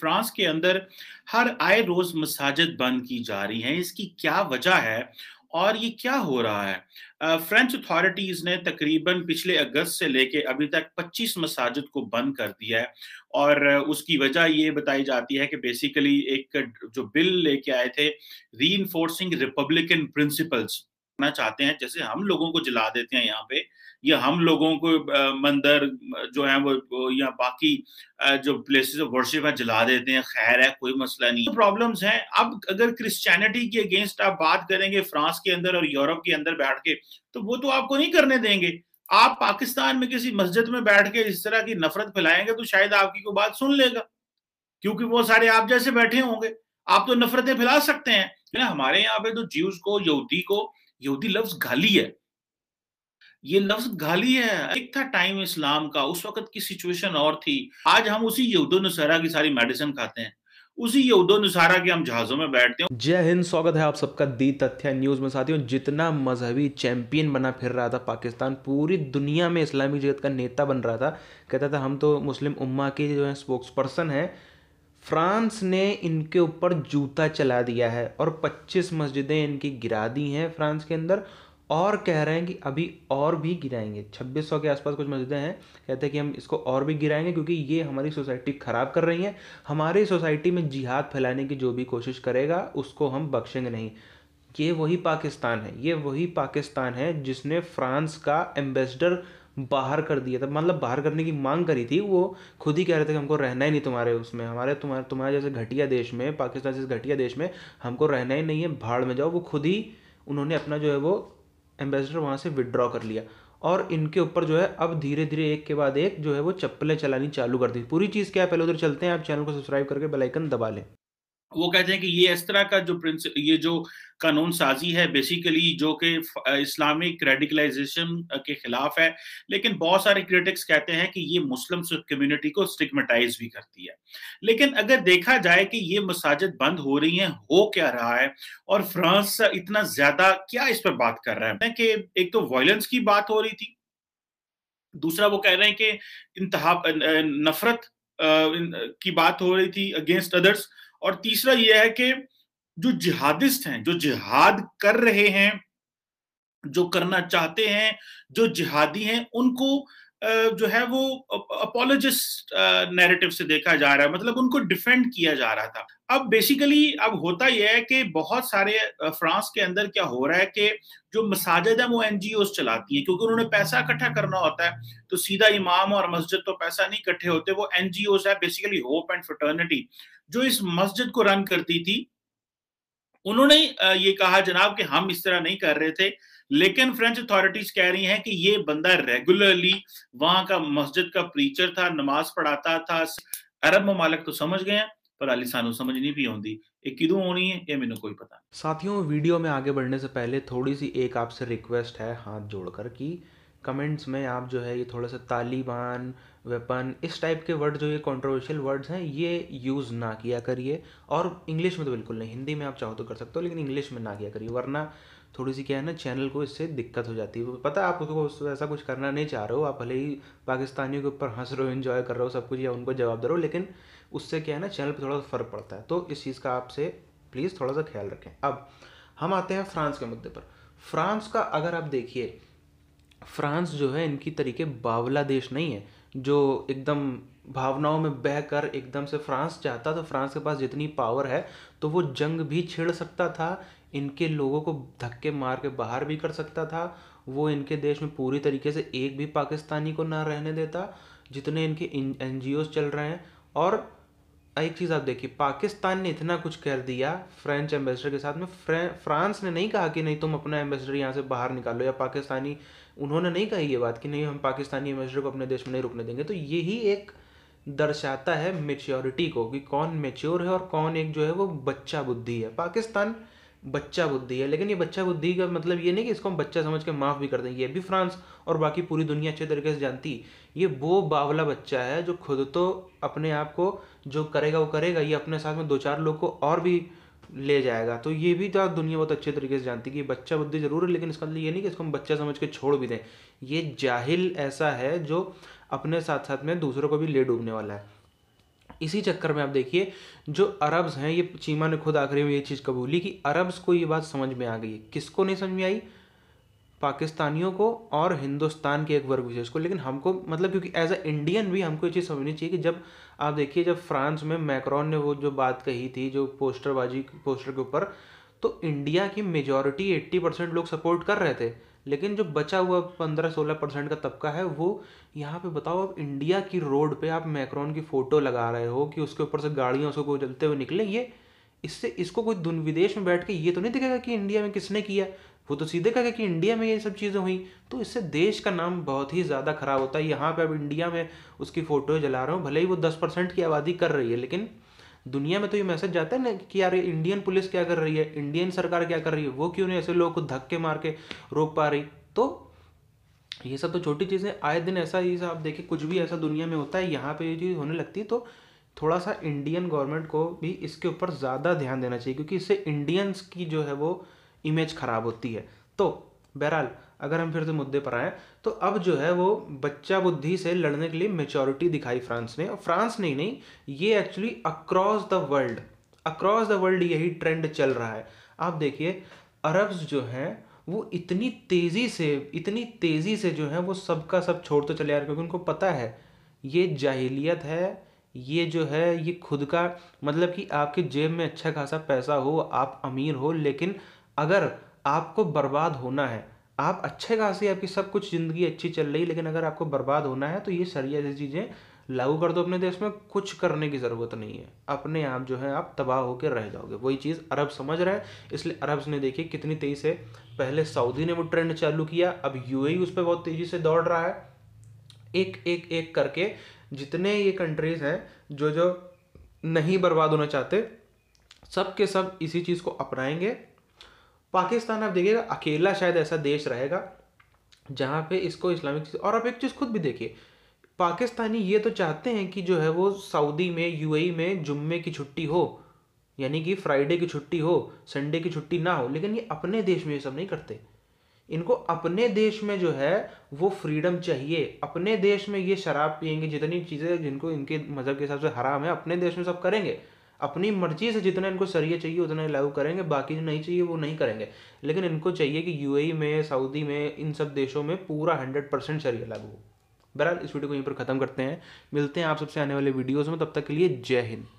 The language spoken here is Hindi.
फ्रांस के अंदर हर आए रोज मसाजिद बंद की जा रही हैं इसकी क्या वजह है और ये क्या हो रहा है फ्रेंच अथॉरिटीज़ ने तकरीबन पिछले अगस्त से लेके अभी तक 25 मसाजिद को बंद कर दिया है और उसकी वजह ये बताई जाती है कि बेसिकली एक जो बिल लेके आए थे री रिपब्लिकन प्रिंसिपल्स करना चाहते हैं जैसे हम लोगों को जला देते हैं यहाँ पे या हम लोगों को मंदिर जो है वो या बाकी जो प्लेसेस ऑफ वर्शिप है जला देते हैं खैर है कोई मसला नहीं प्रॉब्लम्स हैं अब अगर क्रिश्चियनिटी के अगेंस्ट आप बात करेंगे फ्रांस के अंदर और यूरोप के अंदर बैठ के तो वो तो आपको नहीं करने देंगे आप पाकिस्तान में किसी मस्जिद में बैठ के इस तरह की नफरत फैलाएंगे तो शायद आपकी कोई बात सुन लेगा क्योंकि वो सारे आप जैसे बैठे होंगे आप तो नफरतें फैला सकते हैं हमारे यहाँ पे तो जीव को यहूदी को यहूदी लफ्ज घाली है ये लफ्ज घाली है एक था टाइम इस्लाम का उस वक्त की सिचुएशन और थी आज हम उसी यहूदो नसरा की सारी मेडिसिन खाते हैं उसी यहूदो नसारा के हम जहाजों में बैठते हैं जय हिंद स्वागत है आप सबका दी तथ्य न्यूज में साथियों जितना मजहबी चैंपियन बना फिर रहा था पाकिस्तान पूरी दुनिया में इस्लामी जगत का नेता बन रहा था कहता था हम तो मुस्लिम उम्मा के जो है स्पोक्स पर्सन है फ्रांस ने इनके ऊपर जूता चला दिया है और 25 मस्जिदें इनकी गिरा दी हैं फ्रांस के अंदर और कह रहे हैं कि अभी और भी गिराएंगे 2600 के आसपास कुछ मस्जिदें हैं कहते हैं कि हम इसको और भी गिराएंगे क्योंकि ये हमारी सोसाइटी ख़राब कर रही है हमारी सोसाइटी में जिहाद फैलाने की जो भी कोशिश करेगा उसको हम बख्शेंगे नहीं ये वही पाकिस्तान है ये वही पाकिस्तान है जिसने फ्रांस का एम्बेसडर बाहर कर दिया था मतलब बाहर करने की मांग करी थी वो खुद ही कह रहे थे कि हमको रहना ही नहीं तुम्हारे उसमें हमारे तुम्हारे तुम्हारे जैसे घटिया देश में पाकिस्तान जैसे घटिया देश में हमको रहना ही नहीं है भाड़ में जाओ वो खुद ही उन्होंने अपना जो है वो एम्बेसडर वहाँ से विदड्रॉ कर लिया और इनके ऊपर जो है अब धीरे धीरे एक के बाद एक जो है वो चप्पलें चलानी चालू कर दी पूरी चीज़ क्या है पहले उधर चलते हैं आप चैनल को सब्सक्राइब करके बेलाइकन दबा लें वो कहते हैं कि ये इस तरह का जो प्रिंस ये जो कानून साजी है बेसिकली जो कि इस्लामिक रेडिकलाइजेशन के खिलाफ है लेकिन बहुत सारे क्रिटिक्स कहते हैं कि ये मुस्लिम कम्युनिटी को स्टिकमेटाइज भी करती है लेकिन अगर देखा जाए कि ये मसाजिद बंद हो रही हैं हो क्या रहा है और फ्रांस इतना ज्यादा क्या इस पर बात कर रहा है कि एक तो वायलेंस की बात हो रही थी दूसरा वो कह रहे हैं कि इंतहा नफरत की बात हो रही थी अगेंस्ट अदर्स और तीसरा यह है कि जो जिहादिस्ट हैं जो जिहाद कर रहे हैं जो करना चाहते हैं जो जिहादी हैं उनको जो है वो अपोलोजिस्ट नैरेटिव से देखा जा रहा है मतलब उनको डिफेंड किया जा रहा था अब बेसिकली अब होता यह है कि बहुत सारे फ्रांस के अंदर क्या हो रहा है कि जो मसाजिद है वो एन चलाती है क्योंकि उन्होंने पैसा इकट्ठा करना होता है तो सीधा इमाम और मस्जिद तो पैसा नहीं इकट्ठे होते वो एन है बेसिकली होप एंड फटर्निटी जो इस मस्जिद को रन करती थी उन्होंने ये कहा जनाब कि हम इस तरह नहीं कर रहे थे लेकिन फ्रेंच अथॉरिटीज कह रही हैं कि ये बंदा रेगुलरली वहां का मस्जिद का प्रीचर था नमाज पढ़ाता था अरब ममालक तो समझ गए हैं पर अली सानू समझ नहीं भी आती ये किदों होनी है ये मैंने कोई पता नहीं साथियों वीडियो में आगे बढ़ने से पहले थोड़ी सी एक आपसे रिक्वेस्ट है हाथ जोड़कर कि कमेंट्स में आप जो है ये थोड़ा सा तालिबान वेपन इस टाइप के वर्ड जो ये कॉन्ट्रोवर्शियल वर्ड्स हैं ये यूज़ ना किया करिए और इंग्लिश में तो बिल्कुल नहीं हिंदी में आप चाहो तो कर सकते हो लेकिन इंग्लिश में ना किया करिए वरना थोड़ी सी क्या है ना चैनल को इससे दिक्कत हो जाती है पता है आप उसको ऐसा कुछ करना नहीं चाह रहे हो आप भले ही पाकिस्तानियों के ऊपर हंस रहे हो इन्जॉय कर रहे हो सब कुछ या उनको जवाब दे रहे हो लेकिन उससे क्या है ना चैनल पर थोड़ा सा फ़र्क पड़ता है तो इस चीज़ का आपसे प्लीज़ थोड़ा सा ख्याल रखें अब हम आते हैं फ्रांस के मुद्दे पर फ्रांस का अगर आप देखिए फ्रांस जो है इनकी तरीके बावला देश नहीं है जो एकदम भावनाओं में बह कर एकदम से फ्रांस चाहता तो फ्रांस के पास जितनी पावर है तो वो जंग भी छेड़ सकता था इनके लोगों को धक्के मार के बाहर भी कर सकता था वो इनके देश में पूरी तरीके से एक भी पाकिस्तानी को ना रहने देता जितने इनके एन चल रहे हैं और एक चीज़ आप देखिए पाकिस्तान ने इतना कुछ कर दिया फ्रेंच एम्बेसडर के साथ में फ्रांस ने नहीं कहा कि नहीं तुम अपना एम्बेसडर यहाँ से बाहर निकालो या पाकिस्तानी उन्होंने नहीं कही ये बात कि नहीं हम पाकिस्तानी एम्बेसडर को अपने देश में नहीं रुकने देंगे तो यही एक दर्शाता है मेच्योरिटी को कि कौन मेच्योर है और कौन एक जो है वो बच्चा बुद्धि है पाकिस्तान बच्चा बुद्धि है लेकिन ये बच्चा बुद्धि का मतलब ये नहीं कि इसको हम बच्चा समझ के माफ़ भी कर दें ये भी फ्रांस और बाकी पूरी दुनिया अच्छे तरीके से जानती ये वो बावला बच्चा है जो खुद तो अपने आप को जो करेगा वो करेगा ये अपने साथ में दो चार लोग को और भी ले जाएगा तो ये भी तो दुनिया बहुत अच्छे तरीके से जानती है कि बच्चा बुद्धि ज़रूर है लेकिन इसका मतलब ये नहीं कि इसको हम बच्चा समझ के छोड़ भी दें ये जाहिल ऐसा है जो अपने साथ साथ में दूसरों को भी ले डूबने वाला है इसी चक्कर में आप देखिए जो अरब्स हैं ये चीमा ने खुद आखिरी में ये चीज़ कबूली कि अरब्स को ये बात समझ में आ गई है किसको नहीं समझ में आई पाकिस्तानियों को और हिंदुस्तान के एक वर्ग विशेष को लेकिन हमको मतलब क्योंकि एज अ इंडियन भी हमको ये चीज़ समझनी चाहिए कि जब आप देखिए जब फ्रांस में मैक्रॉन ने वो जो बात कही थी जो पोस्टरबाजी पोस्टर के ऊपर तो इंडिया की मेजॉरिटी एट्टी परसेंट लोग सपोर्ट कर रहे थे लेकिन जो बचा हुआ पंद्रह सोलह परसेंट का तबका है वो यहाँ पे बताओ आप इंडिया की रोड पे आप मैक्रॉन की फ़ोटो लगा रहे हो कि उसके ऊपर से गाड़ियाँ उसको कोई चलते हुए निकले ये इससे इसको कोई दुन विदेश में बैठ के ये तो नहीं दिखेगा कि इंडिया में किसने किया वो तो सीधे कहा कि इंडिया में ये सब चीज़ें हुई तो इससे देश का नाम बहुत ही ज़्यादा ख़राब होता है यहाँ पर अब इंडिया में उसकी फ़ोटो जला रहे हो भले ही वो दस परसेंट की आबादी कर रही है लेकिन दुनिया में तो ये मैसेज जाता है ना कि यार इंडियन पुलिस क्या कर रही है इंडियन सरकार क्या कर रही है वो क्यों नहीं ऐसे लोग को धक्के मार के रोक पा रही तो ये सब तो छोटी चीज़ें आए दिन ऐसा ही सब आप देखिए कुछ भी ऐसा दुनिया में होता है यहाँ पे ये चीज़ होने लगती है तो थोड़ा सा इंडियन गवर्नमेंट को भी इसके ऊपर ज़्यादा ध्यान देना चाहिए क्योंकि इससे इंडियंस की जो है वो इमेज ख़राब होती है तो बहरहाल अगर हम फिर से मुद्दे पर आए तो अब जो है वो बच्चा बुद्धि से लड़ने के लिए मेचोरिटी दिखाई फ्रांस ने और फ्रांस ने ही नहीं ये actually across the world across the world यही ट्रेंड चल रहा है आप देखिए अरब्स जो हैं वो इतनी तेज़ी से इतनी तेज़ी से जो है वो सबका सब छोड़ते तो चले आ रहे क्योंकि उनको पता है ये जाहिलियत है ये जो है ये खुद का मतलब कि आपके जेब में अच्छा खासा पैसा हो आप अमीर हो लेकिन अगर आपको बर्बाद होना है आप अच्छे खासे आपकी सब कुछ ज़िंदगी अच्छी चल रही है लेकिन अगर आपको बर्बाद होना है तो ये सारी ऐसी चीज़ें लागू कर दो अपने देश में कुछ करने की ज़रूरत नहीं है अपने आप जो है आप तबाह होकर रह जाओगे वही चीज़ अरब समझ रहे हैं इसलिए अरब्स ने देखिए कितनी तेज़ी से पहले सऊदी ने वो ट्रेंड चालू किया अब यूएई उस पर बहुत तेज़ी से दौड़ रहा है एक एक एक करके जितने ये कंट्रीज़ हैं जो जो नहीं बर्बाद होना चाहते सब के सब इसी चीज़ को अपनाएंगे पाकिस्तान आप देखिएगा अकेला शायद ऐसा देश रहेगा जहाँ पे इसको इस्लामिक चीज़ और आप एक चीज़ खुद भी देखिए पाकिस्तानी ये तो चाहते हैं कि जो है वो सऊदी में यूएई में जुम्मे की छुट्टी हो यानी कि फ्राइडे की छुट्टी हो संडे की छुट्टी ना हो लेकिन ये अपने देश में ये सब नहीं करते इनको अपने देश में जो है वो फ्रीडम चाहिए अपने देश में ये शराब पियेंगे जितनी चीज़ें जिनको इनके मज़हब के हिसाब से हराम है अपने देश में सब करेंगे अपनी मर्जी से जितना इनको शरीय चाहिए उतना लागू करेंगे बाकी जो नहीं चाहिए वो नहीं करेंगे लेकिन इनको चाहिए कि यू e में सऊदी में इन सब देशों में पूरा हंड्रेड परसेंट शरीय लागू हो बहरहाल इस वीडियो को यहीं पर ख़त्म करते हैं मिलते हैं आप सबसे आने वाले वीडियोज़ में तब तक के लिए जय हिंद